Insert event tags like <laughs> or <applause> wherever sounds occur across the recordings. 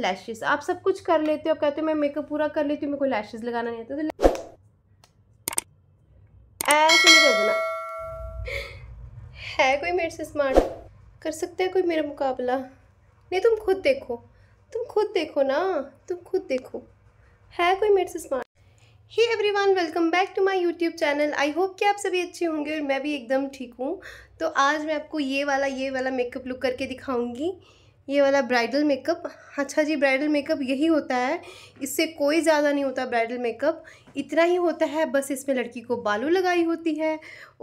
lashes आप सब कुछ कर लेते हो कहते हो मैं मेकअप पूरा कर लेती हूँ मेरे को लैशेज लगाना नहीं आता तो ऐसे नहीं कर देना है कोई मेरे से स्मार्ट कर सकते हैं कोई मेरा मुकाबला नहीं तुम खुद देखो तुम खुद देखो ना तुम खुद देखो है कोई मेरे से smart hi everyone welcome back to my YouTube channel I hope कि आप सभी अच्छे होंगे और मैं भी एकदम ठीक हूँ तो आज मैं आपको ये वाला ये वाला मेकअप लुक करके दिखाऊंगी ये वाला ब्राइडल मेकअप अच्छा जी ब्राइडल मेकअप यही होता है इससे कोई ज़्यादा नहीं होता ब्राइडल मेकअप इतना ही होता है बस इसमें लड़की को बालू लगाई होती है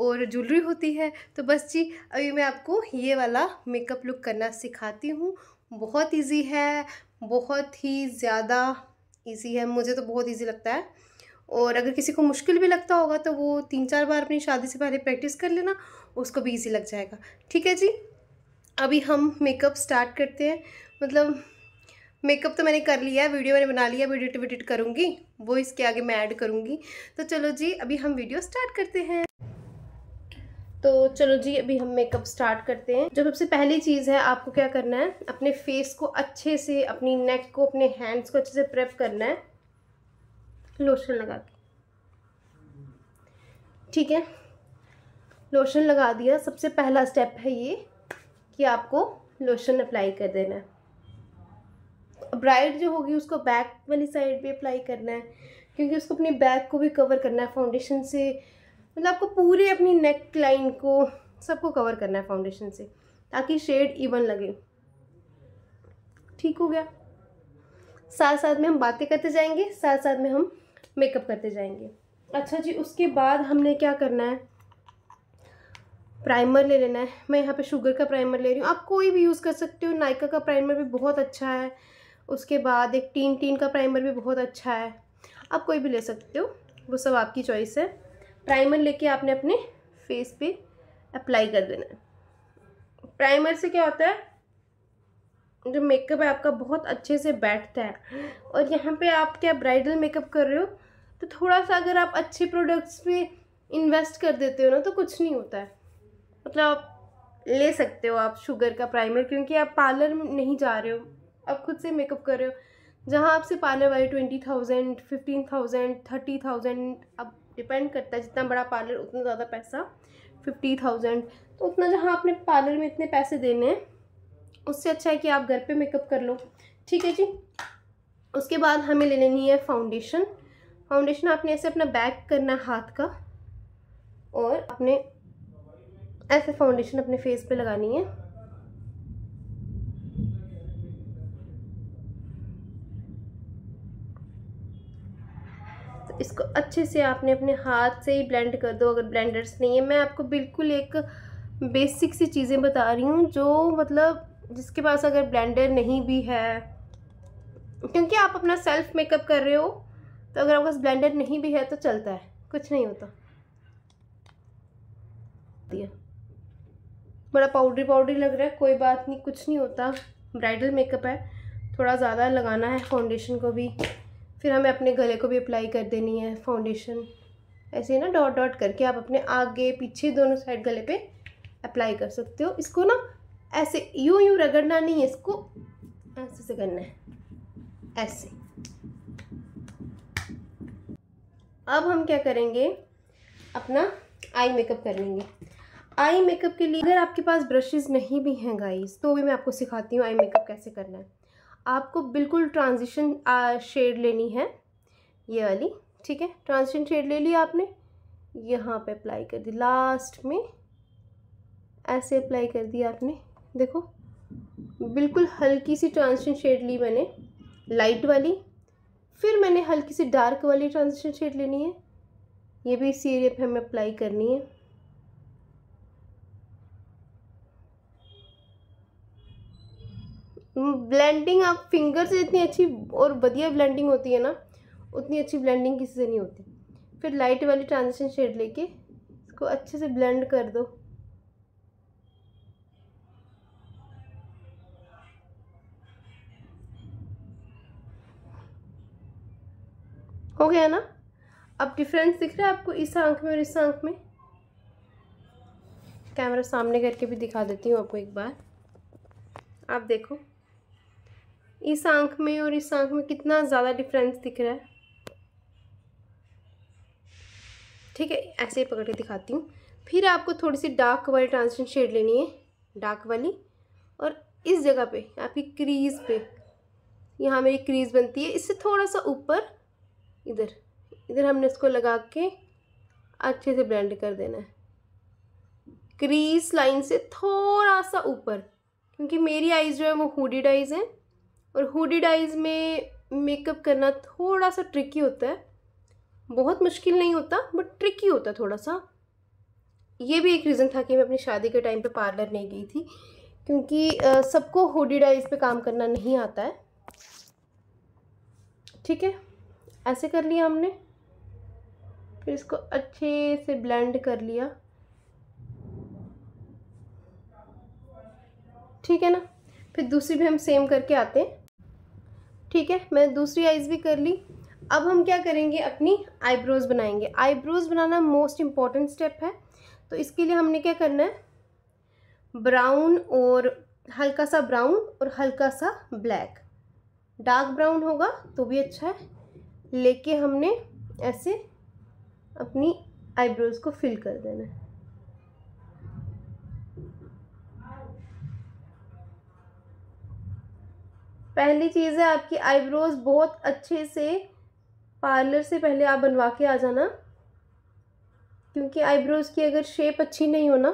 और ज्वेलरी होती है तो बस जी अभी मैं आपको ये वाला मेकअप लुक करना सिखाती हूँ बहुत ईजी है बहुत ही ज़्यादा ईजी है मुझे तो बहुत ईजी लगता है और अगर किसी को मुश्किल भी लगता होगा तो वो तीन चार बार अपनी शादी से पहले प्रैक्टिस कर लेना उसको भी ईजी लग जाएगा ठीक है जी अभी हम मेकअप स्टार्ट करते हैं मतलब मेकअप तो मैंने कर लिया है वीडियो मैंने बना लिया वीडियो एडिट विडिट करूँगी वो इसके आगे मैं ऐड करूँगी तो चलो जी अभी हम वीडियो स्टार्ट करते हैं तो चलो जी अभी हम मेकअप स्टार्ट करते हैं जो सबसे पहली चीज़ है आपको क्या करना है अपने फेस को अच्छे से अपनी नेक को अपने हैंड्स को अच्छे से प्रेप करना है लोशन लगा के ठीक है लोशन लगा दिया सबसे पहला स्टेप है ये कि आपको लोशन अप्लाई कर देना है ब्राइड जो होगी उसको बैक वाली साइड भी अप्लाई करना है क्योंकि उसको अपनी बैक को भी कवर करना है फाउंडेशन से मतलब आपको पूरे अपनी नेक लाइन को सबको कवर करना है फाउंडेशन से ताकि शेड इवन लगे ठीक हो गया साथ साथ में हम बातें करते जाएंगे साथ साथ में हम मेकअप करते जाएंगे अच्छा जी उसके बाद हमने क्या करना है प्राइमर ले लेना है मैं यहाँ पे शुगर का प्राइमर ले रही हूँ आप कोई भी यूज़ कर सकते हो नाइका का प्राइमर भी बहुत अच्छा है उसके बाद एक टीन टीन का प्राइमर भी बहुत अच्छा है आप कोई भी ले सकते हो वो सब आपकी चॉइस है प्राइमर लेके आपने अपने फेस पे अप्लाई कर देना है प्राइमर से क्या होता है जो मेकअप है आपका बहुत अच्छे से बैठता है और यहाँ पर आप क्या ब्राइडल मेकअप कर रहे हो तो थोड़ा सा अगर आप अच्छे प्रोडक्ट्स पर इन्वेस्ट कर देते हो ना तो कुछ नहीं होता है मतलब आप ले सकते हो आप शुगर का प्राइमर क्योंकि आप पार्लर नहीं जा रहे हो आप खुद से मेकअप कर रहे हो जहाँ आपसे पार्लर वाले twenty thousand fifteen thousand thirty thousand अब डिपेंड करता है जितना बड़ा पार्लर उतना ज़्यादा पैसा फिफ्टी थाउजेंड तो उतना जहाँ आपने पार्लर में इतने पैसे देने हैं उससे अच्छा है कि आप घर पे मेकअप कर लो ठीक है जी उसके बाद हमें ले लेनी है फाउंडेशन फाउंडेशन आपने ऐसे अपना बैक करना हाथ का और अपने ऐसे फाउंडेशन अपने फेस पे लगानी है तो इसको अच्छे से आपने अपने हाथ से ही ब्लेंड कर दो अगर ब्लेंडर्स नहीं है मैं आपको बिल्कुल एक बेसिक सी चीज़ें बता रही हूँ जो मतलब जिसके पास अगर ब्लेंडर नहीं भी है क्योंकि आप अपना सेल्फ मेकअप कर रहे हो तो अगर आपके पास ब्लेंडर नहीं भी है तो चलता है कुछ नहीं होता दिया बड़ा पाउडरी पाउडरी लग रहा है कोई बात नहीं कुछ नहीं होता ब्राइडल मेकअप है थोड़ा ज़्यादा लगाना है फाउंडेशन को भी फिर हमें अपने गले को भी अप्लाई कर देनी है फाउंडेशन ऐसे ना डॉट डॉट करके आप अपने आगे पीछे दोनों साइड गले पे अप्लाई कर सकते हो इसको ना ऐसे यूं यूं रगड़ना नहीं है इसको ऐसे से करना है ऐसे अब हम क्या करेंगे अपना आई मेकअप कर लेंगे आई मेकअप के लिए अगर आपके पास ब्रशेज़ नहीं भी हैं गाइस तो भी मैं आपको सिखाती हूँ आई मेकअप कैसे करना है आपको बिल्कुल ट्रांजिशन शेड लेनी है ये वाली ठीक है ट्रांजिशन शेड ले ली आपने यहाँ पे अप्लाई कर दी लास्ट में ऐसे अप्लाई कर दिया आपने देखो बिल्कुल हल्की सी ट्रांजिशन शेड ली मैंने लाइट वाली फिर मैंने हल्की सी डार्क वाली ट्रांजिशन शेड लेनी है ये भी इसी एरिया पर हमें अप्लाई करनी है ब्लेंडिंग आप फिंगर से इतनी अच्छी और बढ़िया ब्लेंडिंग होती है ना उतनी अच्छी ब्लेंडिंग किसी से नहीं होती फिर लाइट वाली ट्रांजिशन शेड लेके इसको अच्छे से ब्लेंड कर दो हो गया ना अब डिफरेंस दिख रहा है आपको इस आंख में और इस आंख में कैमरा सामने करके भी दिखा देती हूँ आपको एक बार आप देखो इस आँख में और इस आँख में कितना ज़्यादा डिफरेंस दिख रहा है ठीक है ऐसे ही पकड़ के दिखाती हूँ फिर आपको थोड़ी सी डार्क वाली ट्रांसलेशन शेड लेनी है डार्क वाली और इस जगह पे आपकी क्रीज पे यहाँ मेरी क्रीज बनती है इससे थोड़ा सा ऊपर इधर इधर हमने इसको लगा के अच्छे से ब्लेंड कर देना है क्रीज लाइन से थोड़ा सा ऊपर क्योंकि मेरी आइज़ जो है वो हुडिड आइज़ हैं और हुडी डाइज में मेकअप करना थोड़ा सा ट्रिकी होता है बहुत मुश्किल नहीं होता बट ट्रिकी होता थोड़ा सा ये भी एक रीज़न था कि मैं अपनी शादी के टाइम पे पार्लर नहीं गई थी क्योंकि सबको हुडी डाइज पे काम करना नहीं आता है ठीक है ऐसे कर लिया हमने फिर इसको अच्छे से ब्लेंड कर लिया ठीक है ना फिर दूसरी भी हम सेम करके आते हैं ठीक है मैंने दूसरी आइज़ भी कर ली अब हम क्या करेंगे अपनी आईब्रोज़ बनाएंगे आईब्रोज़ बनाना मोस्ट इम्पॉर्टेंट स्टेप है तो इसके लिए हमने क्या करना है ब्राउन और हल्का सा ब्राउन और हल्का सा ब्लैक डार्क ब्राउन होगा तो भी अच्छा है लेके हमने ऐसे अपनी आईब्रोज़ को फिल कर देना है पहली चीज़ है आपकी आईब्रोज बहुत अच्छे से पार्लर से पहले आप बनवा के आ जाना क्योंकि आईब्रोज़ की अगर शेप अच्छी नहीं हो ना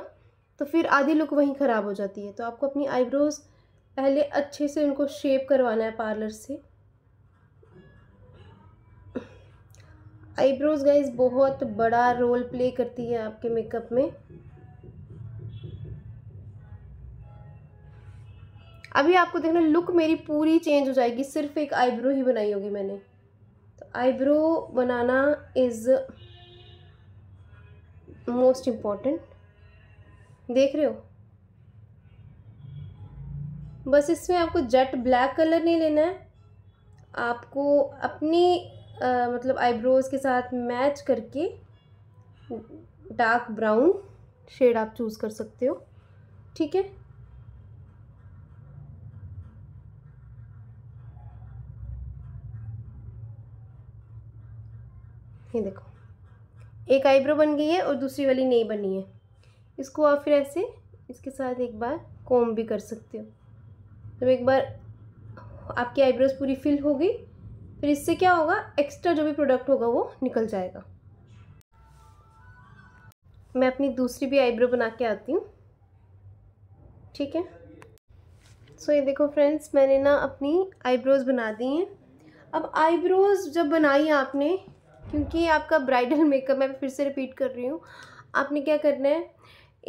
तो फिर आधी लुक वहीं ख़राब हो जाती है तो आपको अपनी आईब्रोज़ पहले अच्छे से उनको शेप करवाना है पार्लर से आईब्रोज़ गाइज बहुत बड़ा रोल प्ले करती है आपके मेकअप में अभी आपको देखना लुक मेरी पूरी चेंज हो जाएगी सिर्फ एक आईब्रो ही बनाई होगी मैंने तो आईब्रो बनाना इज़ मोस्ट इम्पॉर्टेंट देख रहे हो बस इसमें आपको जेट ब्लैक कलर नहीं लेना है आपको अपनी आ, मतलब आईब्रोज़ के साथ मैच करके डार्क ब्राउन शेड आप चूज़ कर सकते हो ठीक है ये देखो एक आईब्रो बन गई है और दूसरी वाली नहीं बनी है इसको आप फिर ऐसे इसके साथ एक बार कॉम भी कर सकते हो जब एक बार आपकी आईब्रोज पूरी फिल हो गई फिर इससे क्या होगा एक्स्ट्रा जो भी प्रोडक्ट होगा वो निकल जाएगा मैं अपनी दूसरी भी आईब्रो बना के आती हूँ ठीक है सो so, ये देखो फ्रेंड्स मैंने ना अपनी आईब्रोज़ बना दी हैं अब आईब्रोज़ जब बनाई आपने क्योंकि आपका ब्राइडल मेकअप मैं फिर से रिपीट कर रही हूँ आपने क्या करना है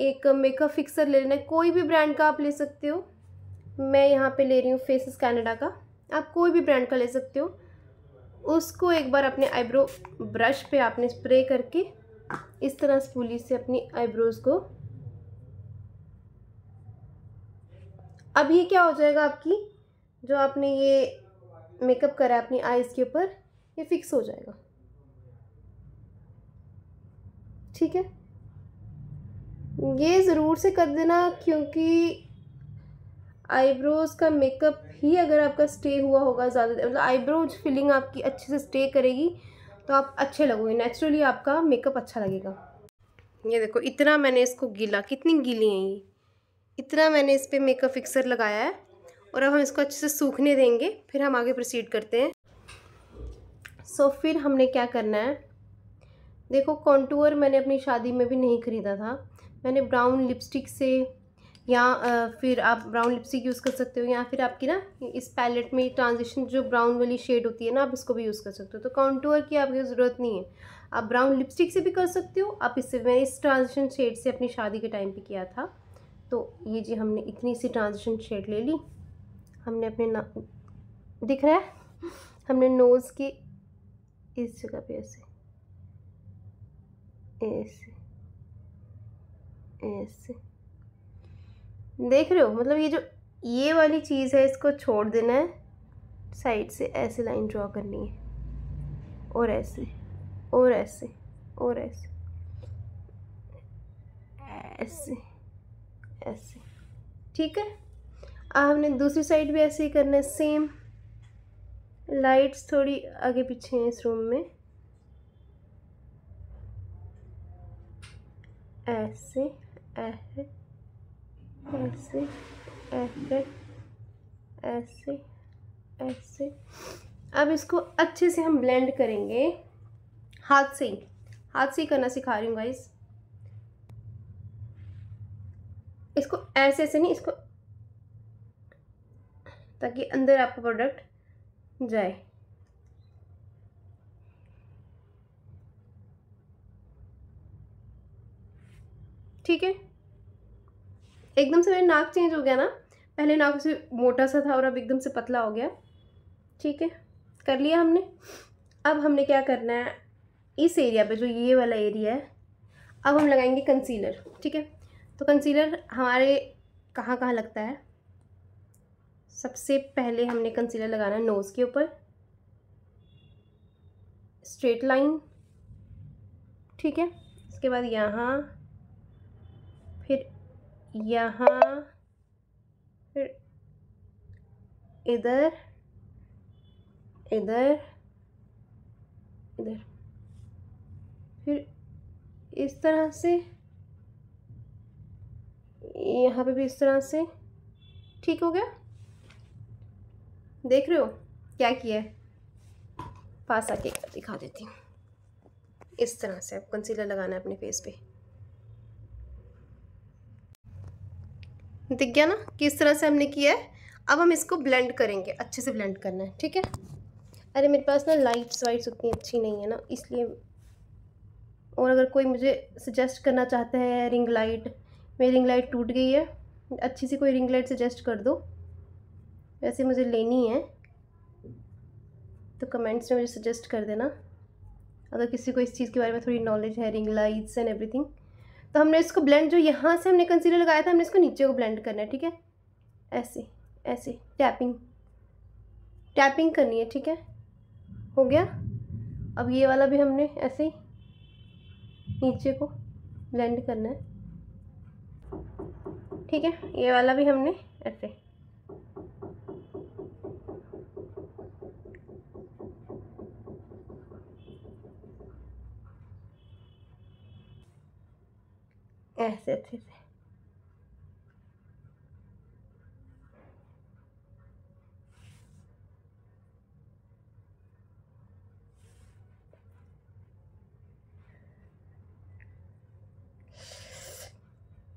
एक मेकअप फिक्सर ले लेना है कोई भी ब्रांड का आप ले सकते हो मैं यहाँ पे ले रही हूँ फेसिस कैनेडा का आप कोई भी ब्रांड का ले सकते हो उसको एक बार अपने आईब्रो ब्रश पे आपने स्प्रे करके इस तरह स्पूली से अपनी आईब्रोज़ को अब ये क्या हो जाएगा आपकी जो आपने ये मेकअप करा है अपनी आइज़ के ऊपर ये फिक्स हो जाएगा ठीक है ये ज़रूर से कर देना क्योंकि आईब्रोज़ का मेकअप ही अगर आपका स्टे हुआ होगा ज़्यादा मतलब आईब्रोज फिलिंग आपकी अच्छे से स्टे करेगी तो आप अच्छे लगोगे नेचुरली आपका मेकअप अच्छा लगेगा ये देखो इतना मैंने इसको गीला कितनी गीली है ये इतना मैंने इस पर मेकअप फिक्सर लगाया है और अब हम इसको अच्छे से सूखने देंगे फिर हम आगे प्रोसीड करते हैं सो so, फिर हमने क्या करना है देखो कॉन्टूअर मैंने अपनी शादी में भी नहीं ख़रीदा था मैंने ब्राउन लिपस्टिक से या फिर आप ब्राउन लिपस्टिक यूज़ कर सकते हो या फिर आपकी ना इस पैलेट में ट्रांजिशन जो ब्राउन वाली शेड होती है ना आप इसको भी यूज़ कर सकते हो तो कॉन्टूअर की आपको ज़रूरत नहीं है आप ब्राउन लिपस्टिक से भी कर सकते हो आप इससे मैंने इस ट्रांजिशन शेड से अपनी शादी के टाइम पर किया था तो ये जी हमने इतनी सी ट्रांजिशन शेड ले ली हमने अपने ना दिख रहा है हमने नोज़ के इस जगह पे ऐसे एस एस देख रहे हो मतलब ये जो ये वाली चीज़ है इसको छोड़ देना है साइड से ऐसे लाइन ड्रॉ करनी है और ऐसे और ऐसे और ऐसे ऐसे ऐसे ठीक है अब हमने दूसरी साइड भी ऐसे ही करना है सेम लाइट्स थोड़ी आगे पीछे हैं इस रूम में ऐसे एह ऐसे एह ऐसे ऐसे अब इसको अच्छे से हम ब्लेंड करेंगे हाथ से ही हाथ से ही करना सिखा रही हूँ गाइस इसको ऐसे ऐसे नहीं इसको ताकि अंदर आपका प्रोडक्ट जाए ठीक है एकदम से मेरा नाक चेंज हो गया ना पहले नाक से मोटा सा था और अब एकदम से पतला हो गया ठीक है कर लिया हमने अब हमने क्या करना है इस एरिया पे जो ये वाला एरिया है अब हम लगाएंगे कंसीलर ठीक है तो कंसीलर हमारे कहाँ कहाँ लगता है सबसे पहले हमने कंसीलर लगाना है नोज़ के ऊपर स्ट्रेट लाइन ठीक है इसके बाद यहाँ फिर यहाँ फिर इधर इधर इधर फिर इस तरह से यहाँ पे भी इस तरह से ठीक हो गया देख रहे हो क्या किया है पास आके दिखा देती हूँ इस तरह से अब कंसीलर लगाना है अपने फेस पे दिख गया ना किस तरह से हमने किया है अब हम इसको ब्लेंड करेंगे अच्छे से ब्लेंड करना है ठीक है अरे मेरे पास ना लाइट्स वाइट्स उतनी अच्छी नहीं है ना इसलिए और अगर कोई मुझे सजेस्ट करना चाहता है रिंग लाइट मेरी रिंग लाइट टूट गई है अच्छी सी कोई रिंग लाइट सजेस्ट कर दो वैसे मुझे लेनी है तो कमेंट्स में मुझे सजेस्ट कर देना अगर किसी को इस चीज़ के बारे में थोड़ी नॉलेज है रिंग लाइट्स एंड एवरीथिंग तो हमने इसको ब्लेंड जो यहाँ से हमने कंसीलर लगाया था हमने इसको नीचे को ब्लेंड करना है ठीक है ऐसे ऐसे टैपिंग टैपिंग करनी है ठीक है हो गया अब ये वाला भी हमने ऐसे ही नीचे को ब्लेंड करना है ठीक है ये वाला भी हमने ऐसे ऐसे अच्छे से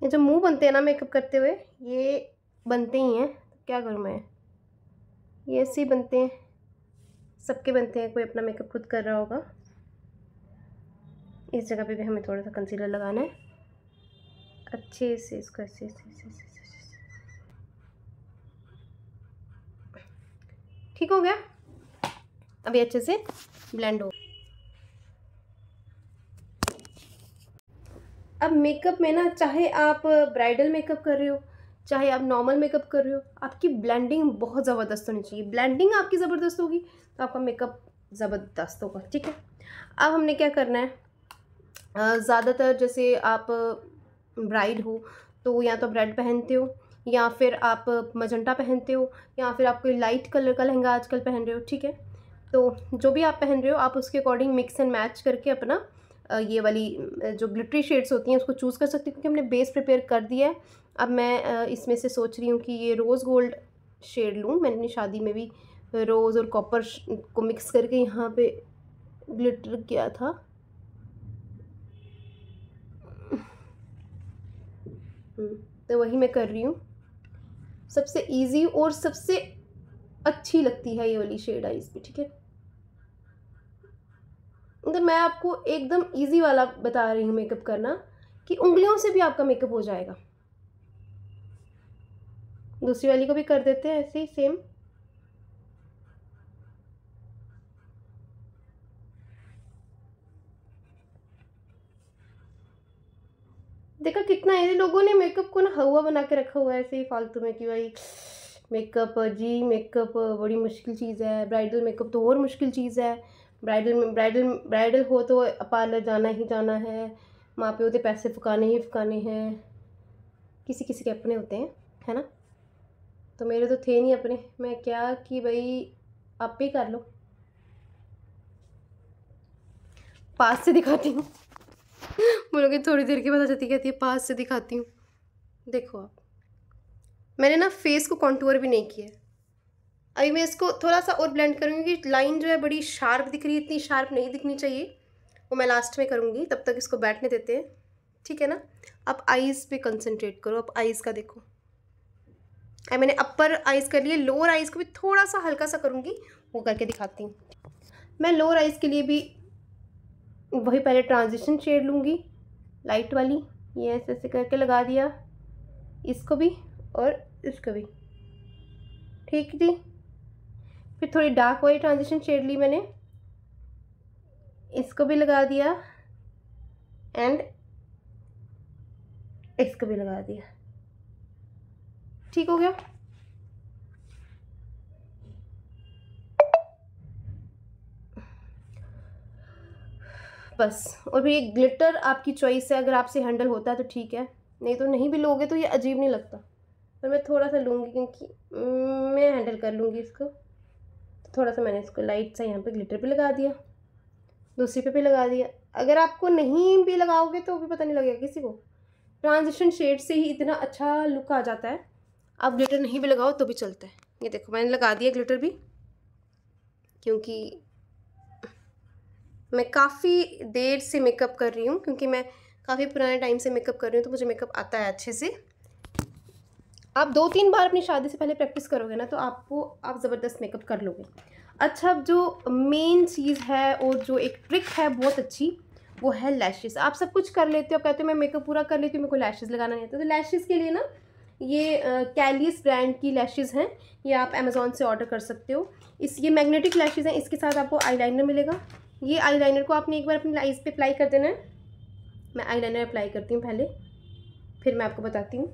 ये जो मुंह बनते हैं ना मेकअप करते हुए ये बनते ही हैं तो क्या करूँ मैं ये ऐसे ही बनते हैं सबके बनते हैं कोई अपना मेकअप खुद कर रहा होगा इस जगह पे भी हमें थोड़ा सा कंसीलर लगाना है अच्छे से इसको अच्छे से ठीक हो गया अभी अच्छे से ब्लेंड हो अब मेकअप में ना चाहे आप ब्राइडल मेकअप कर रहे हो चाहे आप नॉर्मल मेकअप कर रहे हो आपकी ब्लेंडिंग बहुत ज़बरदस्त होनी चाहिए ब्लेंडिंग आपकी ज़बरदस्त होगी तो आपका मेकअप ज़बरदस्त होगा ठीक है अब हमने क्या करना है ज़्यादातर जैसे आप ब्राइड हो तो या तो रेड पहनते हो या फिर आप मजंटा पहनते हो या फिर आप कोई लाइट कलर का लहंगा आजकल पहन रहे हो ठीक है तो जो भी आप पहन रहे हो आप उसके अकॉर्डिंग मिक्स एंड मैच करके अपना ये वाली जो ग्लिटरी शेड्स होती हैं उसको चूज़ कर सकते हो क्योंकि हमने बेस प्रिपेयर कर दिया है अब मैं इसमें से सोच रही हूँ कि ये रोज़ गोल्ड शेड लूँ मैंने अपनी शादी में भी रोज़ और कॉपर को मिक्स करके यहाँ पे ग्लिटर किया था हम्म, तो वही मैं कर रही हूँ सबसे इजी और सबसे अच्छी लगती है ये वाली शेड आइज़ भी ठीक है मतलब मैं आपको एकदम इजी वाला बता रही हूँ मेकअप करना कि उंगलियों से भी आपका मेकअप हो जाएगा दूसरी वाली को भी कर देते हैं ऐसे ही सेम इतना है लोगों ने मेकअप को ना हवा बना के रखा हुआ है ऐसे ही फालतू में कि भाई मेकअप जी मेकअप बड़ी मुश्किल चीज़ है ब्राइडल मेकअप तो और मुश्किल चीज़ है ब्राइडल ब्राइडल ब्राइडल हो तो पार्लर जाना ही जाना है माँ प्यो के पैसे फुकाने ही फुकाने हैं किसी किसी के अपने होते हैं है ना तो मेरे तो थे नहीं अपने मैं क्या कि भाई आप ही कर लो पास से दिखाती हूँ बोलोगे थोड़ी देर के बाद आ जाती कहती है पास से दिखाती हूँ देखो आप मैंने ना फेस को कॉन्टूअर भी नहीं किया अभी मैं इसको थोड़ा सा और ब्लेंड करूँगी क्योंकि लाइन जो है बड़ी शार्प दिख रही है इतनी शार्प नहीं दिखनी चाहिए वो मैं लास्ट में करूँगी तब तक इसको बैठने देते हैं ठीक है ना आप आइज़ पे कंसंट्रेट करो आप आइज़ का देखो आई मैंने अपर आइज़ कर लिए लोअर आइज़ को भी थोड़ा सा हल्का सा करूँगी वो करके दिखाती हूँ मैं लोअर आइज़ के लिए भी वही पहले ट्रांजिशन शेड लूँगी लाइट वाली ये ऐसे ऐसे करके लगा दिया इसको भी और इसको भी ठीक जी फिर थोड़ी डार्क वाली ट्रांजिशन शेड ली मैंने इसको भी लगा दिया एंड इसको भी लगा दिया ठीक हो गया बस और भैया ग्लिटर आपकी चॉइस है अगर आपसे हैंडल होता है तो ठीक है नहीं तो नहीं भी लोगे तो ये अजीब नहीं लगता पर मैं थोड़ा सा लूँगी क्योंकि हम्म, मैं हैंडल कर लूँगी इसको तो थोड़ा सा मैंने इसको लाइट सा यहाँ पे ग्लिटर पे लगा दिया दूसरी पे भी लगा दिया अगर आपको नहीं भी लगाओगे तो भी पता नहीं लगेगा किसी को ट्रांजिशन शेड से ही इतना अच्छा लुक आ जाता है आप ग्लिटर नहीं भी लगाओ तो भी चलता है ये देखो मैंने लगा दिया ग्लिटर भी क्योंकि मैं काफ़ी देर से मेकअप कर रही हूँ क्योंकि मैं काफ़ी पुराने टाइम से मेकअप कर रही हूँ तो मुझे मेकअप आता है अच्छे से आप दो तीन बार अपनी शादी से पहले प्रैक्टिस करोगे ना तो आपको आप ज़बरदस्त मेकअप कर लोगे अच्छा अब जो मेन चीज़ है और जो एक ट्रिक है बहुत अच्छी वो है लैशेस आप सब कुछ कर लेते हो कहते हो मैं मेकअप पूरा कर लेती हूँ मेरे को लैशेज़ लगाना नहीं आता तो लैशेज़ के लिए ना ये कैलियस ब्रांड की लैशेज़ हैं ये आप अमेज़ोन से ऑर्डर कर सकते हो इस ये मैग्नेटिक लैशेज़ हैं इसके साथ आपको आईलाइनर मिलेगा ये आईलाइनर को आपने एक बार अपनी लाइज पे अप्लाई कर देना है मैं आईलाइनर अप्लाई करती हूँ पहले फिर मैं आपको बताती हूँ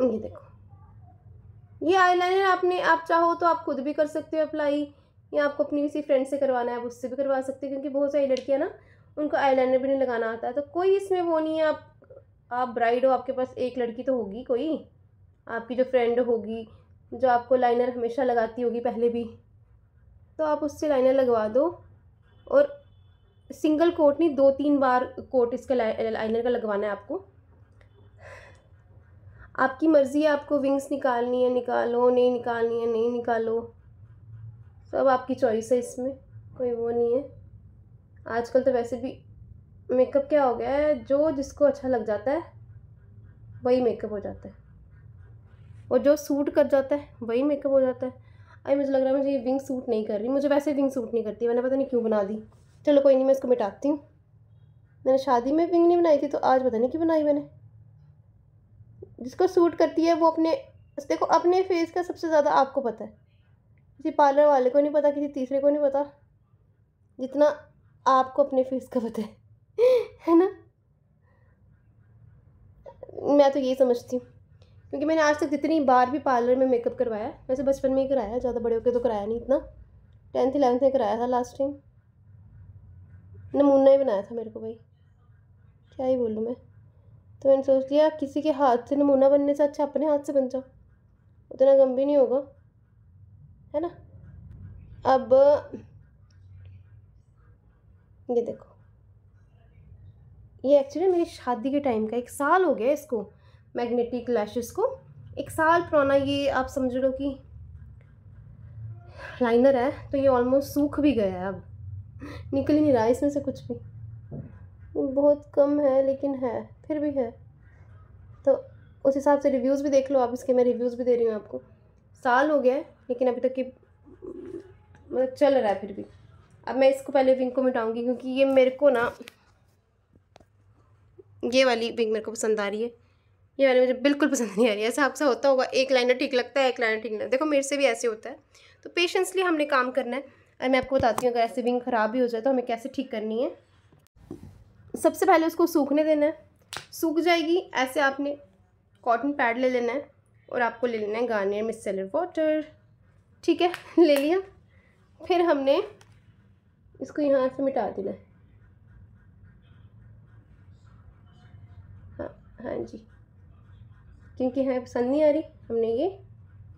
ये देखो ये आईलाइनर आपने आप चाहो तो आप खुद भी कर सकते हो अप्लाई या आपको अपनी किसी फ्रेंड से करवाना है आप उससे भी करवा सकते हो क्योंकि बहुत सारी लड़कियाँ ना उनको आईलाइनर भी नहीं लगाना आता तो कोई इसमें वो नहीं है आप आप ब्राइड हो आपके पास एक लड़की तो होगी कोई आपकी जो फ्रेंड होगी जो आपको लाइनर हमेशा लगाती होगी पहले भी तो आप उससे लाइनर लगवा दो और सिंगल कोट नहीं दो तीन बार कोट इसका लाइनर का लगवाना है आपको आपकी मर्ज़ी है आपको विंग्स निकालनी है निकालो नहीं निकालनी है नहीं निकालो सब आपकी चॉइस है इसमें कोई वो नहीं है आजकल तो वैसे भी मेकअप क्या हो गया है जो जिसको अच्छा लग जाता है वही मेकअप हो जाता है और जो सूट कर जाता है वही मेकअप हो जाता है अरे मुझे लग रहा है मुझे ये विंग सूट नहीं कर रही मुझे वैसे विंग सूट नहीं करती मैंने पता नहीं क्यों बना दी चलो कोई नहीं मैं इसको मिटाती हूँ मैंने शादी में विंग नहीं बनाई थी तो आज पता नहीं क्यों बनाई मैंने जिसको सूट करती है वो अपने देखो अपने फेस का सबसे ज़्यादा आपको पता है किसी पार्लर वाले को नहीं पता किसी तीसरे को नहीं पता जितना आपको अपने फेस का पता है <laughs> है ना मैं तो यही समझती हूँ क्योंकि मैंने आज तक जितनी बार भी पार्लर में मेकअप करवाया वैसे बचपन में ही कराया ज़्यादा बड़े होकर तो कराया नहीं इतना टेंथ इलेवंथ में कराया था लास्ट टाइम नमूना ही बनाया था मेरे को भाई क्या ही बोलूँ मैं तो मैंने सोच लिया किसी के हाथ से नमूना बनने से अच्छा अपने हाथ से बन जाओ उतना गम भी नहीं होगा है ना अब ये देखो ये एक्चुअली मेरी शादी के टाइम का एक साल हो गया इसको मैग्नेटिक लैशेस को एक साल पुराना ये आप समझ लो कि लाइनर है तो ये ऑलमोस्ट सूख भी गया है अब निकल ही नहीं रहा इसमें से कुछ भी बहुत कम है लेकिन है फिर भी है तो उस हिसाब से रिव्यूज़ भी देख लो आप इसके मैं रिव्यूज़ भी दे रही हूँ आपको साल हो गया है लेकिन अभी तक ये मतलब चल रहा है फिर भी अब मैं इसको पहले विंग को मिटाऊंगी क्योंकि ये मेरे को ना ये वाली विंग मेरे को पसंद आ रही है ये वाली मुझे बिल्कुल पसंद नहीं आ रही है ऐसा आपसे होता होगा एक लाइनर तो ठीक लगता है एक लाइनर तो ठीक लगता है देखो मेरे से भी ऐसे होता है तो पेशेंसली हमने काम करना है और मैं आपको बताती हूँ अगर ऐसे विंग ख़राब भी हो जाए तो हमें कैसे ठीक करनी है सबसे पहले उसको सूखने देना है सूख जाएगी ऐसे आपने कॉटन पैड ले लेना है और आपको ले लेना है गार्नियर मिसलर वाटर ठीक है <laughs> ले लिया फिर हमने इसको यहाँ से मिटा देना है हाँ हाँ जी क्योंकि हमें पसंद नहीं आ रही हमने ये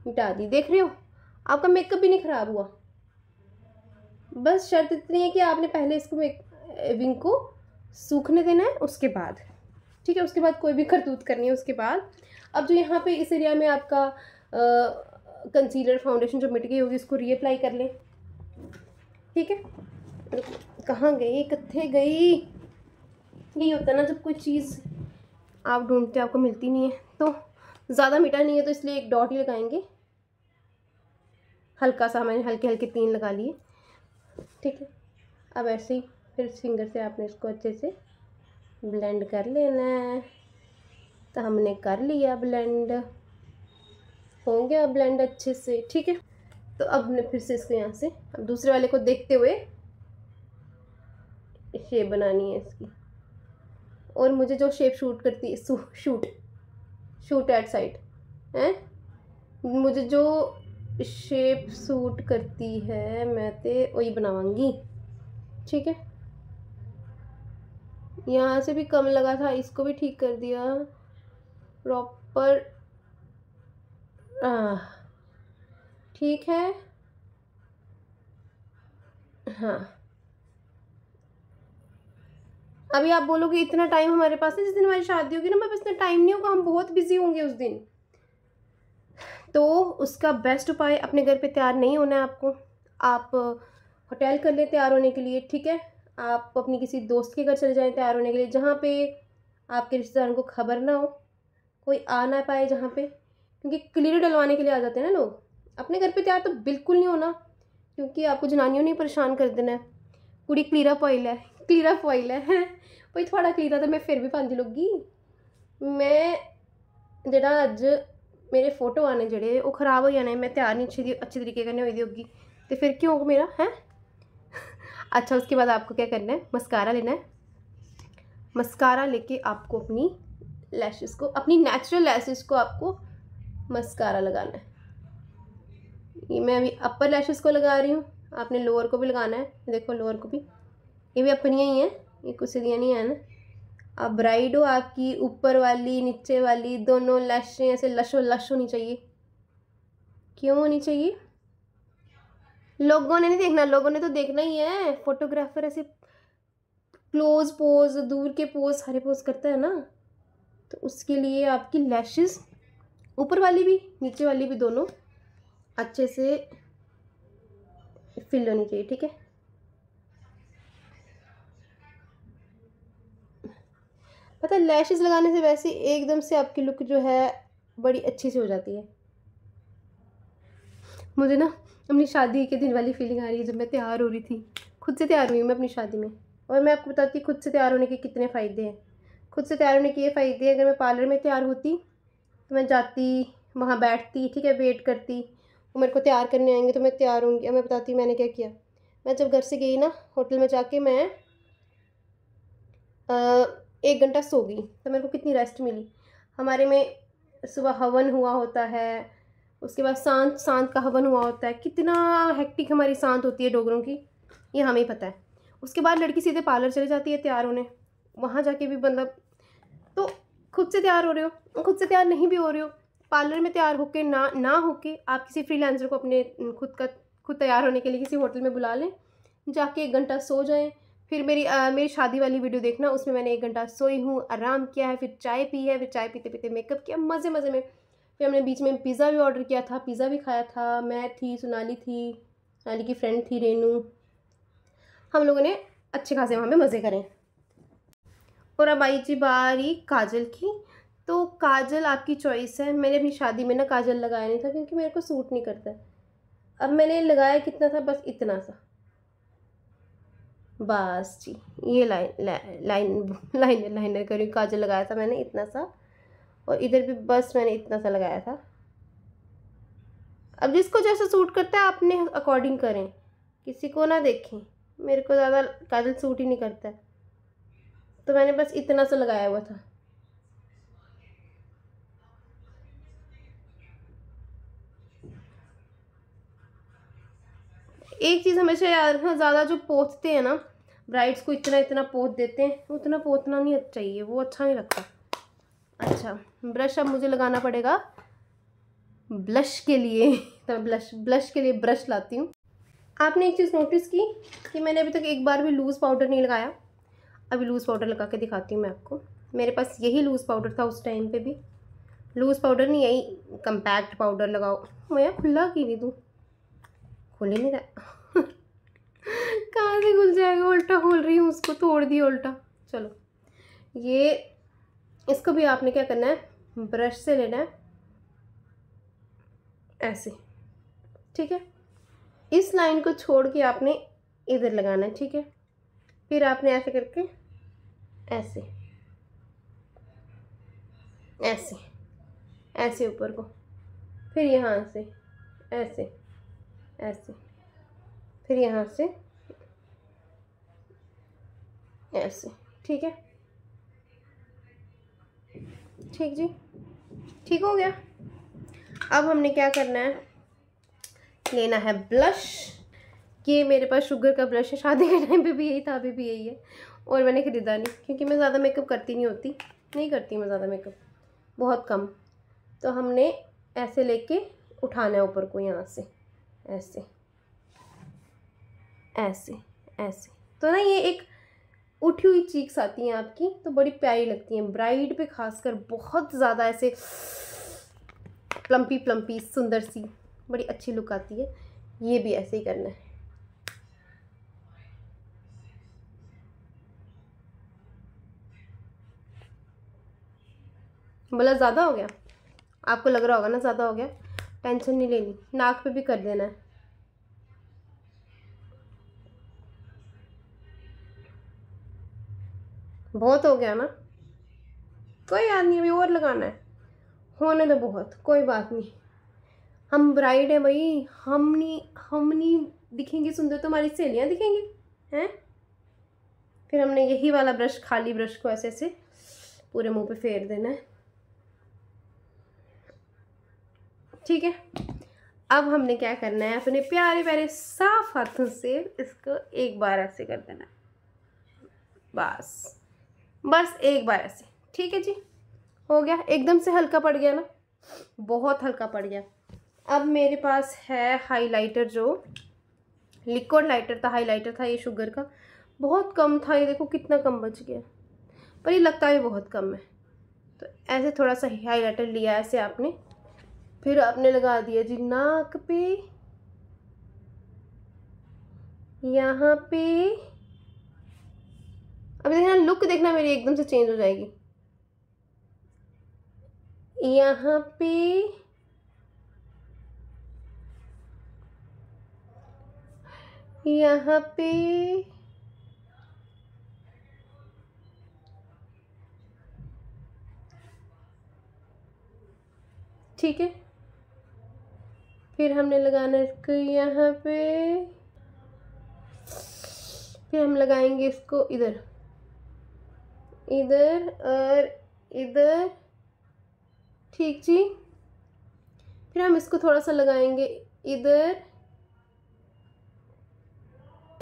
मिटा दी देख रहे हो आपका मेकअप भी नहीं ख़राब हुआ बस शर्त इतनी है कि आपने पहले इसको विंग को सूखने देना है उसके बाद ठीक है उसके बाद कोई भी करतूत करनी है उसके बाद अब जो यहाँ पे इस एरिया में आपका कंसीलर फाउंडेशन जो मिट गई होगी उसको रीअप्लाई कर लें ठीक है कहाँ गई कत्थे गई यही होता ना जब कोई चीज़ आप ढूंढते आपको मिलती नहीं है तो ज़्यादा मीठा नहीं है तो इसलिए एक डॉट ही लगाएंगे हल्का सा मैंने हल्के हल्के तीन लगा लिए ठीक है अब ऐसे ही फिर फिंगर से आपने इसको अच्छे से ब्लेंड कर लेना है तो हमने कर लिया ब्लेंड हो गया ब्लेंड अच्छे से ठीक है तो अब मैं फिर से इसको यहाँ से अब दूसरे वाले को देखते हुए शेप बनानी है इसकी और मुझे जो शेप शूट करती है शूट शूट एट साइट है मुझे जो शेप सूट करती है मैं तो वही बनावांगी ठीक है यहाँ से भी कम लगा था इसको भी ठीक कर दिया प्रॉपर ठीक है हाँ अभी आप बोलोगे इतना टाइम हमारे पास है जिस दिन हमारी शादी होगी ना मैं इतना टाइम नहीं होगा हम बहुत बिजी होंगे उस दिन तो उसका बेस्ट उपाय अपने घर पे तैयार नहीं होना है आपको आप होटल कर लें तैयार होने के लिए ठीक है आप अपनी किसी दोस्त के घर चले जाएं तैयार होने के लिए जहाँ पे आपके रिश्तेदारों को खबर ना हो कोई आ ना पाए जहाँ पे क्योंकि क्लियर डलवाने के लिए आ जाते हैं ना लोग अपने घर पे तैयार तो बिल्कुल नहीं होना क्योंकि आपको जनानियों ने परेशान कर देना है पूरी क्लीरा पॉइल है कलीरा फोआई लै भाई थोड़ा कलीरा तो मैं फिर भी पांदी लगी मैं जेह्ड़ा अज मेरे फोटो आने जेह्ड़े ओह् खराब हो जाने मैं तैयार नहीं अच्छी अच्छे तरीके कन्नै होई होगी तो फिर क्यों होग मेरा है अच्छा उसके बाद आपको क्या करना है मस्कारा लेना है मस्कारा लेके आपको अपनी लैशेस को अपनी नेचुरल लैशेस को आपको मस्कारा लगाना है ये मैं अभी अपर लैशेस को लगा रही हूँ आपने लोअर को भी लगाना है देखो लोअर को भी ये भी अपनियाँ ही हैं ये कुछ दिया नहीं है ना आप ब्राइड हो आपकी ऊपर वाली नीचे वाली दोनों लश ऐसे लशो लश होनी चाहिए क्यों होनी चाहिए लोगों ने नहीं देखना लोगों ने तो देखना ही है फोटोग्राफर ऐसे क्लोज पोज दूर के पोज सारे पोज करता है ना तो उसके लिए आपकी लैशेस ऊपर वाली भी नीचे वाली भी दोनों अच्छे से फिल होनी चाहिए ठीक है पता है लैशेज लगाने से वैसे एकदम से आपकी लुक जो है बड़ी अच्छी सी हो जाती है मुझे ना अपनी शादी के दिन वाली फीलिंग आ रही है जब मैं तैयार हो रही थी खुद से तैयार हुई हूँ मैं अपनी शादी में और मैं आपको बताती हूँ खुद से तैयार होने के कितने फ़ायदे हैं खुद से तैयार होने के ये फ़ायदे हैं अगर मैं पार्लर में तैयार होती तो मैं जाती वहाँ बैठती ठीक है वेट करती वो मेरे को तैयार करने आएंगे तो मैं तैयार होंगी मैं बताती हूँ मैंने क्या किया मैं जब घर से गई ना होटल में जाके मैं एक घंटा सो गई तो मेरे को कितनी रेस्ट मिली हमारे में सुबह हवन हुआ होता है उसके बाद सांत सांत का हवन हुआ होता है कितना हेक्टिक हमारी सांत होती है डोगरों की ये हमें ही पता है उसके बाद लड़की सीधे पार्लर चले जाती है तैयार होने वहाँ जाके भी मतलब तो खुद से तैयार हो रहे हो खुद से तैयार नहीं भी हो रहे हो पार्लर में तैयार होके ना ना होके आप किसी फ्रीलांसर को अपने खुद का खुद तैयार होने के लिए किसी होटल में बुला लें जाके एक घंटा सो जाएं फिर मेरी आ, मेरी शादी वाली वीडियो देखना उसमें मैंने एक घंटा सोई हूँ आराम किया है फिर चाय पी है फिर चाय पीते पीते मेकअप किया मज़े मज़े में फिर हमने बीच में पिज़्ज़ा भी ऑर्डर किया था पिज़्ज़ा भी खाया था मैं थी सोनाली थी सोनाली की फ्रेंड थी रेनू हम लोगों ने अच्छे खासे वहाँ पे मज़े करें और अब आई जी बारी काजल की तो काजल आपकी चॉइस है मैंने अपनी शादी में ना काजल लगाया नहीं था क्योंकि मेरे को सूट नहीं करता अब मैंने लगाया कितना था बस इतना सा बस जी ये लाइन लाइन लाइनर लाइनर करी काजल लगाया था मैंने इतना सा और इधर भी बस मैंने इतना सा लगाया था अब जिसको जैसा सूट करता है अपने अकॉर्डिंग करें किसी को ना देखें मेरे को ज़्यादा काजल सूट ही नहीं करता तो मैंने बस इतना सा लगाया हुआ था एक चीज़ हमेशा याद रखना ज़्यादा जो पोतते हैं ना ब्राइड्स को इतना इतना पोत देते हैं उतना पोतना नहीं चाहिए वो अच्छा नहीं लगता अच्छा ब्रश अब मुझे लगाना पड़ेगा ब्लश के लिए <laughs> तो ब्लश ब्लश के लिए ब्रश लाती हूँ आपने एक चीज़ नोटिस की कि मैंने अभी तक एक बार भी लूज़ पाउडर नहीं लगाया अभी लूज़ पाउडर लगा के दिखाती हूँ मैं आपको मेरे पास यही लूज़ पाउडर था उस टाइम पे भी लूज़ पाउडर नहीं यही कंपैक्ट पाउडर लगाओ मैं खुला की नहीं दूँ खुले नहीं रहा कहाँ से घुल जाएगा उल्टा खोल रही हूँ उसको तोड़ दिया उल्टा चलो ये इसको भी आपने क्या करना है ब्रश से लेना है ऐसे ठीक है इस लाइन को छोड़ के आपने इधर लगाना है ठीक है फिर आपने ऐसे करके ऐसे ऐसे ऐसे ऊपर को फिर यहाँ से ऐसे ऐसे फिर यहाँ से ऐसे ठीक है ठीक जी ठीक हो गया अब हमने क्या करना है लेना है ब्लश ये मेरे पास शुगर का ब्लश है शादी के टाइम पे भी यही था अभी भी यही है और मैंने ख़रीदा नहीं क्योंकि मैं ज़्यादा मेकअप करती नहीं होती नहीं करती मैं ज़्यादा मेकअप बहुत कम तो हमने ऐसे लेके उठाना है ऊपर को यहाँ से ऐसे ऐसे ऐसे तो ना ये एक उठी हुई चीक्स आती हैं आपकी तो बड़ी प्यारी लगती हैं ब्राइड पे खासकर बहुत ज़्यादा ऐसे प्लम्पी प्लम्पी सुंदर सी बड़ी अच्छी लुक आती है ये भी ऐसे ही करना है बोला मतलब ज़्यादा हो गया आपको लग रहा होगा ना ज़्यादा हो गया टेंशन नहीं लेनी नाक पे भी कर देना है बहुत हो गया ना कोई याद नहीं अभी और लगाना है होने तो बहुत कोई बात नहीं हम ब्राइड हैं भाई हम नहीं हम नहीं दिखेंगे सुंदर तो हमारी सहेलियाँ दिखेंगी हैं फिर हमने यही वाला ब्रश खाली ब्रश को ऐसे ऐसे पूरे मुंह पे फेर देना है ठीक है अब हमने क्या करना है अपने प्यारे प्यारे साफ हाथों से इसको एक बार ऐसे कर देना है बस बस एक बार ऐसे ठीक है जी हो गया एकदम से हल्का पड़ गया ना बहुत हल्का पड़ गया अब मेरे पास है हाइलाइटर जो लिक्विड लाइटर था हाइलाइटर था ये शुगर का बहुत कम था ये देखो कितना कम बच गया पर ये लगता है बहुत कम है तो ऐसे थोड़ा सा हाइलाइटर लिया ऐसे आपने फिर आपने लगा दिया जी नाक पे यहाँ पे अभी देखना लुक देखना मेरी एकदम से चेंज हो जाएगी यहाँ पे यहाँ पे ठीक है फिर हमने लगाना इसको यहाँ पे फिर हम लगाएंगे इसको इधर इधर और इधर ठीक जी फिर हम इसको थोड़ा सा लगाएंगे इधर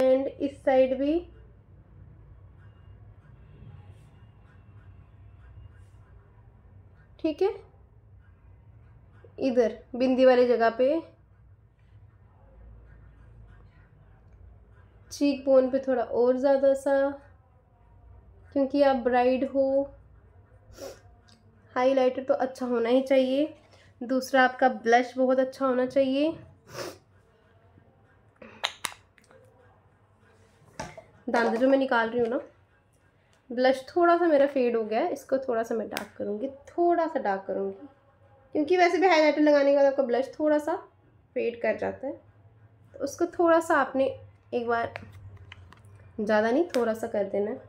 एंड इस साइड भी ठीक है इधर बिंदी वाली जगह पे चीक बोन पे थोड़ा और ज़्यादा सा क्योंकि आप ब्राइड हो हाइलाइटर तो अच्छा होना ही चाहिए दूसरा आपका ब्लश बहुत अच्छा होना चाहिए दांत जो मैं निकाल रही हूँ ना ब्लश थोड़ा सा मेरा फेड हो गया है इसको थोड़ा सा मैं डार्क करूँगी थोड़ा सा डार्क करूँगी क्योंकि वैसे भी हाईलाइटर लगाने के बाद आपका ब्लश थोड़ा सा फेड कर जाता है तो उसको थोड़ा सा आपने एक बार ज़्यादा नहीं थोड़ा सा कर देना है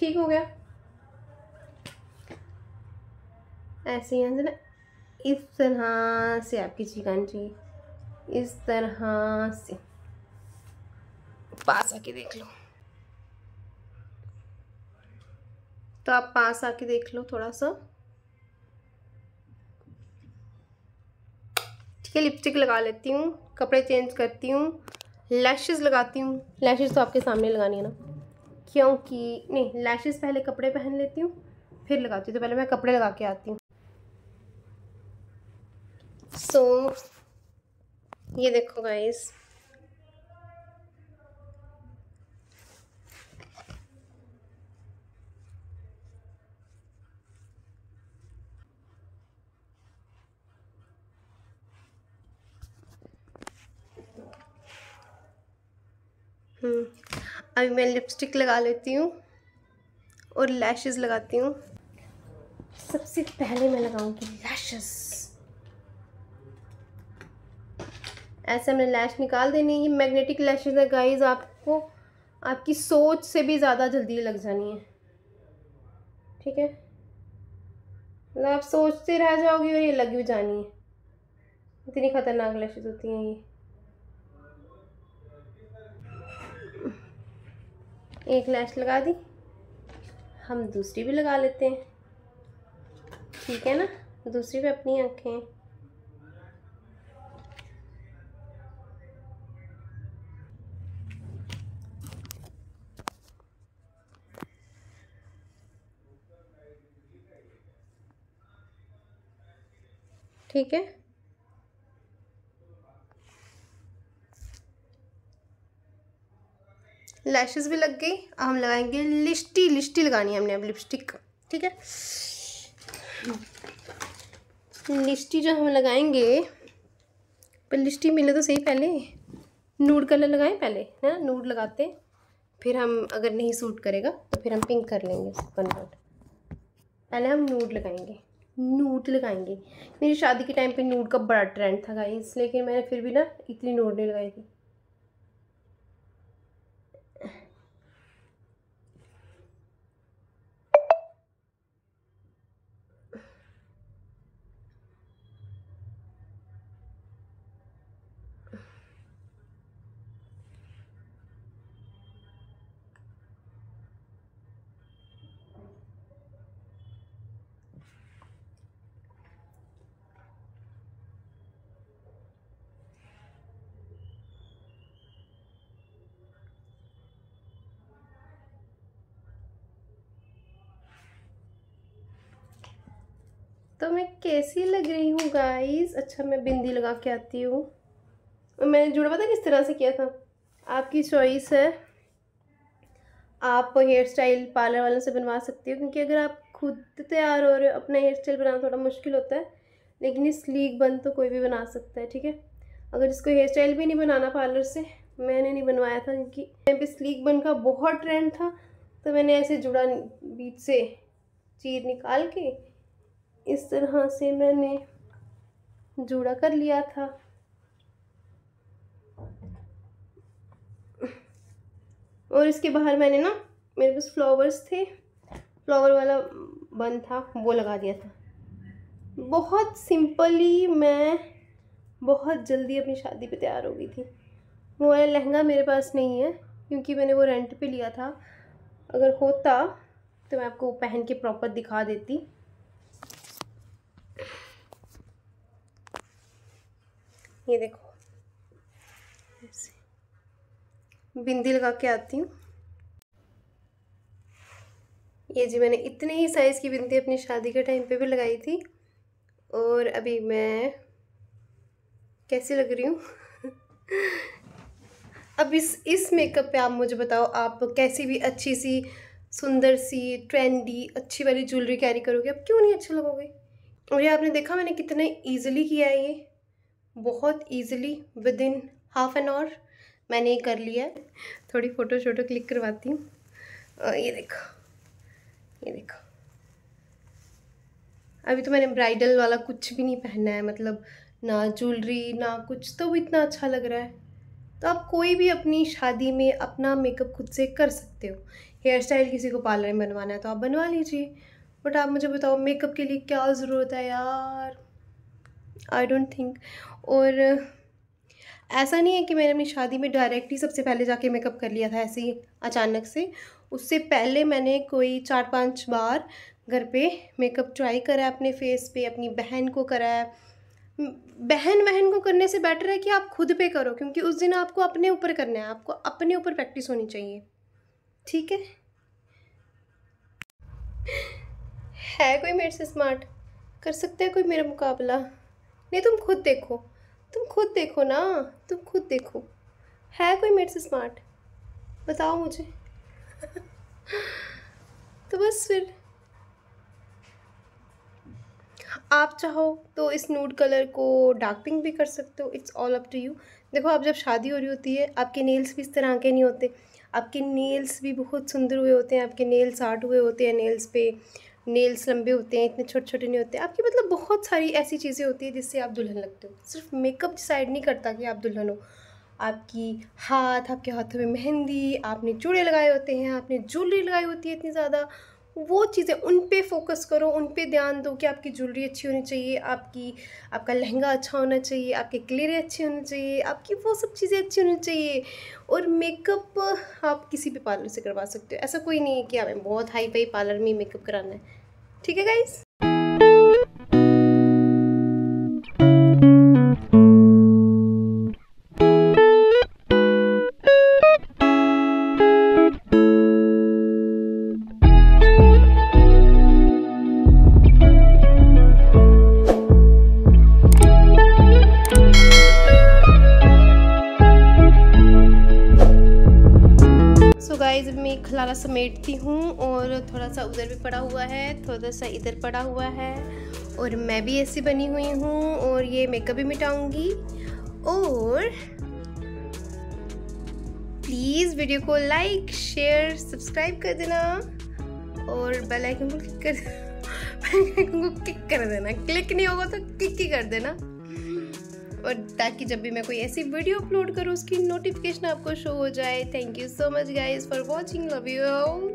ठीक हो गया ऐसे यहाँ से ना इस तरह से आपकी चिकन जी इस तरह से पास आके देख लो तो आप पास आके देख लो थोड़ा सा ठीक है लिपस्टिक लगा लेती हूँ कपड़े चेंज करती हूँ लैशेस लगाती हूँ लैशेस तो आपके सामने लगानी है ना क्योंकि नहीं लैशेस पहले कपड़े पहन लेती हूँ फिर लगाती हूँ तो पहले मैं कपड़े लगा के आती हूँ सो so, ये देखो गाइस हम्म अभी मैं लिपस्टिक लगा लेती हूँ और लैशेस लगाती हूँ सबसे पहले मैं लगाऊंगी लैशेस ऐसे हमने लैश निकाल देनी है मैग्नेटिक लैशेस है गाइस आपको आपकी सोच से भी ज़्यादा जल्दी लग जानी है ठीक है मतलब आप सोचते रह जाओगे और ये लग भी जानी है इतनी ख़तरनाक लैशेज होती हैं ये एक लैश लगा दी हम दूसरी भी लगा लेते हैं ठीक है ना दूसरी पे अपनी आँखें ठीक है लैशेस भी लग गई अब हम लगाएंगे लिस्टी लिस्टी लगानी है हमने अब लिपस्टिक ठीक है लिस्टी जो हम लगाएंगे पर लिस्टी मिले तो सही पहले नूड कलर लगाएं पहले है ना नूड लगाते हैं फिर हम अगर नहीं सूट करेगा तो फिर हम पिंक कर लेंगे कन्वर्ट पहले हम नूड लगाएंगे नूड लगाएंगे मेरी शादी के टाइम पे नूड का बड़ा ट्रेंड था गाइस लेकिन मैंने फिर भी ना इतनी नूड नहीं लगाई थी तो मैं कैसी लग रही हूँ गाइस अच्छा मैं बिंदी लगा के आती हूँ मैंने जुड़ा पता किस तरह से किया था आपकी चॉइस है आप हेयर स्टाइल पार्लर वालों से बनवा सकती हो क्योंकि अगर आप खुद तैयार हो रहे हो अपना हेयर स्टाइल बनाना थोड़ा मुश्किल होता है लेकिन ये स्लीक बन तो कोई भी बना सकता है ठीक है अगर जिसको हेयर स्टाइल भी नहीं बनाना पार्लर से मैंने नहीं बनवाया था क्योंकि टाइम पर स्लीक बन का बहुत ट्रेंड था तो मैंने ऐसे जुड़ा बीच से चीर निकाल के इस तरह से मैंने जुड़ा कर लिया था और इसके बाहर मैंने ना मेरे पास फ्लावर्स थे फ्लावर वाला बन था वो लगा दिया था बहुत सिंपली मैं बहुत जल्दी अपनी शादी पे तैयार हो गई थी वो वाला लहंगा मेरे पास नहीं है क्योंकि मैंने वो रेंट पे लिया था अगर होता तो मैं आपको पहन के प्रॉपर दिखा देती ये देखो ऐसे बिंदी लगा के आती हूँ ये जी मैंने इतने ही साइज़ की बिंदी अपनी शादी के टाइम पे भी लगाई थी और अभी मैं कैसी लग रही हूँ <laughs> अब इस इस मेकअप पे आप मुझे बताओ आप कैसी भी अच्छी सी सुंदर सी ट्रेंडी अच्छी वाली ज्वेलरी कैरी करोगे आप क्यों नहीं अच्छे लगोगे और ये आपने देखा मैंने कितने ईजिली किया है ये बहुत easily within half an hour मैंने ये कर लिया है थोड़ी फ़ोटो शोटो क्लिक करवाती हूँ ये देखो ये देखो अभी तो मैंने ब्राइडल वाला कुछ भी नहीं पहना है मतलब ना ज्वेलरी ना कुछ तो वो इतना अच्छा लग रहा है तो आप कोई भी अपनी शादी में अपना मेकअप खुद से कर सकते हो हेयर स्टाइल किसी को पार्लर में बनवाना है तो आप बनवा लीजिए बट आप मुझे बताओ मेकअप के लिए क्या ज़रूरत है यार आई डोंट थिंक और ऐसा नहीं है कि मैंने अपनी शादी में डायरेक्ट ही सबसे पहले जाके मेकअप कर लिया था ऐसे ही अचानक से उससे पहले मैंने कोई चार पांच बार घर पे मेकअप ट्राई करा है अपने फेस पे अपनी बहन को करा है बहन बहन को करने से बेटर है कि आप खुद पे करो क्योंकि उस दिन आपको अपने ऊपर करना है आपको अपने ऊपर प्रैक्टिस होनी चाहिए ठीक है है कोई मेरे से स्मार्ट कर सकता है कोई मेरा मुकाबला नहीं तुम खुद देखो तुम खुद देखो ना तुम खुद देखो है कोई मेरे से स्मार्ट बताओ मुझे <laughs> तो बस फिर आप चाहो तो इस नूड कलर को डार्क पिंक भी कर सकते हो it's all up to you देखो आप जब शादी हो रही होती है आपके नेल्स भी इस तरह के नहीं होते आपके नेल्स भी बहुत सुंदर हुए होते हैं आपके नेल्स आर्ट हुए होते हैं नेल्स पे नेल्स लंबे होते हैं इतने छोटे छोटे नहीं होते आपकी मतलब बहुत सारी ऐसी चीज़ें होती है जिससे आप दुल्हन लगते हो सिर्फ मेकअप डिसाइड नहीं करता कि आप दुल्हन हो आपकी हाथ आपके हाथों में मेहंदी आपने चूड़े लगाए होते हैं आपने ज्वेलरी लगाई होती है इतनी ज़्यादा वो चीज़ें उन पे फोकस करो उन पे ध्यान दो कि आपकी ज्वेलरी अच्छी होनी चाहिए आपकी आपका लहंगा अच्छा होना चाहिए आपके क्लेरे अच्छे होने चाहिए आपकी वो सब चीज़ें अच्छी होनी चाहिए और मेकअप आप किसी भी पार्लर से करवा सकते हो ऐसा कोई नहीं है कि हमें बहुत हाई फाई पार्लर में मेकअप कराना है ठीक है गाइज थोड़ा सा इधर पड़ा हुआ है और मैं भी ऐसी बनी हुई हूँ और ये मेकअप भी मिटाऊंगी और प्लीज़ वीडियो को लाइक शेयर सब्सक्राइब कर देना और बेल आइकन को क्लिक <laughs> कर देना क्लिक कर देना क्लिक नहीं होगा तो क्लिक ही कर देना और ताकि जब भी मैं कोई ऐसी वीडियो अपलोड करूँ उसकी नोटिफिकेशन आपको शो हो जाए thank you so much guys for watching love you